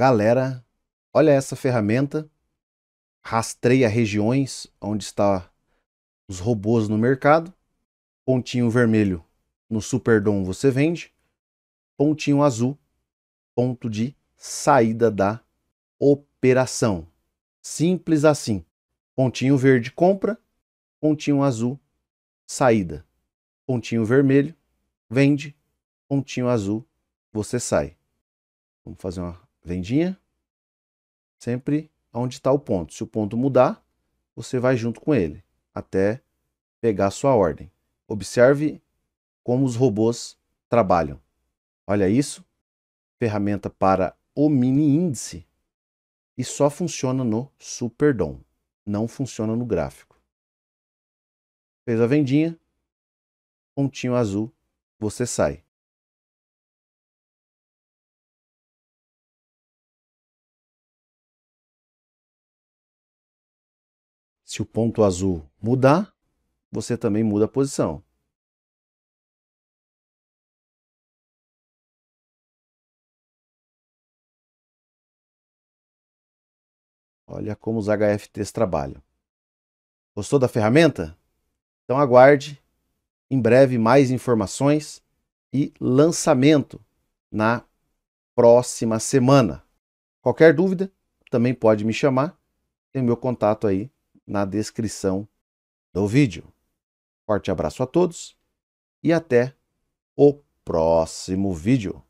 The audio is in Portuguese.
Galera, olha essa ferramenta. Rastreia regiões onde está os robôs no mercado. Pontinho vermelho no Superdom você vende. Pontinho azul, ponto de saída da operação. Simples assim. Pontinho verde compra, pontinho azul saída. Pontinho vermelho vende, pontinho azul você sai. Vamos fazer uma vendinha, sempre onde está o ponto. Se o ponto mudar, você vai junto com ele até pegar a sua ordem. Observe como os robôs trabalham. Olha isso, ferramenta para o mini índice e só funciona no Superdom, não funciona no gráfico. Fez a vendinha, pontinho azul, você sai. Se o ponto azul mudar, você também muda a posição. Olha como os HFTs trabalham. Gostou da ferramenta? Então aguarde em breve mais informações e lançamento na próxima semana. Qualquer dúvida, também pode me chamar. Tem meu contato aí na descrição do vídeo. Forte abraço a todos e até o próximo vídeo.